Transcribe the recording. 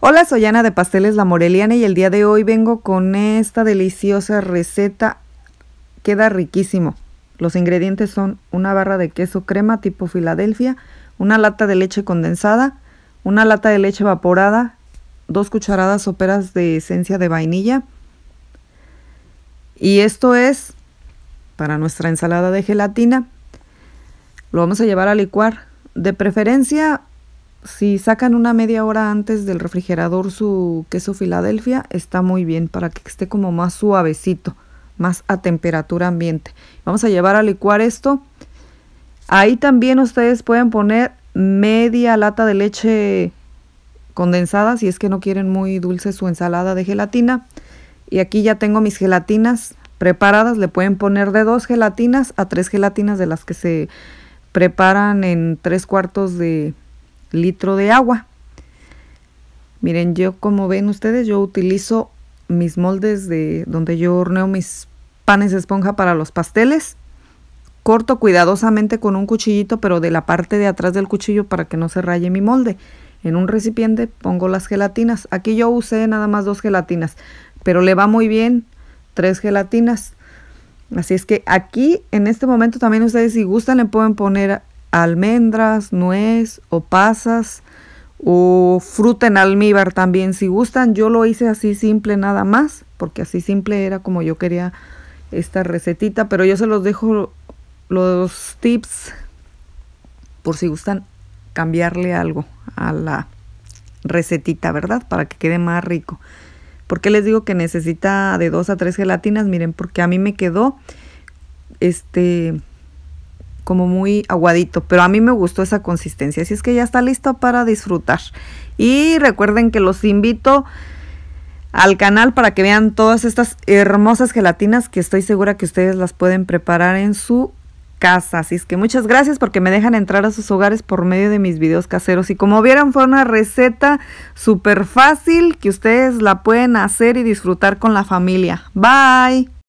Hola, soy Ana de Pasteles La Moreliana y el día de hoy vengo con esta deliciosa receta. Queda riquísimo. Los ingredientes son una barra de queso crema tipo Filadelfia, una lata de leche condensada, una lata de leche evaporada, dos cucharadas soperas de esencia de vainilla. Y esto es para nuestra ensalada de gelatina. Lo vamos a llevar a licuar. De preferencia si sacan una media hora antes del refrigerador su queso Filadelfia, está muy bien para que esté como más suavecito, más a temperatura ambiente. Vamos a llevar a licuar esto. Ahí también ustedes pueden poner media lata de leche condensada, si es que no quieren muy dulce su ensalada de gelatina. Y aquí ya tengo mis gelatinas preparadas. Le pueden poner de dos gelatinas a tres gelatinas de las que se preparan en tres cuartos de litro de agua. Miren, yo como ven ustedes, yo utilizo mis moldes de donde yo horneo mis panes de esponja para los pasteles. Corto cuidadosamente con un cuchillito, pero de la parte de atrás del cuchillo para que no se raye mi molde. En un recipiente pongo las gelatinas. Aquí yo usé nada más dos gelatinas, pero le va muy bien tres gelatinas. Así es que aquí en este momento también ustedes si gustan le pueden poner almendras, nuez o pasas o fruta en almíbar también si gustan. Yo lo hice así simple nada más porque así simple era como yo quería esta recetita, pero yo se los dejo los tips por si gustan cambiarle algo a la recetita, ¿verdad? Para que quede más rico. porque les digo que necesita de dos a tres gelatinas? Miren, porque a mí me quedó este como muy aguadito, pero a mí me gustó esa consistencia, así es que ya está listo para disfrutar. Y recuerden que los invito al canal para que vean todas estas hermosas gelatinas que estoy segura que ustedes las pueden preparar en su casa. Así es que muchas gracias porque me dejan entrar a sus hogares por medio de mis videos caseros. Y como vieron fue una receta súper fácil que ustedes la pueden hacer y disfrutar con la familia. Bye.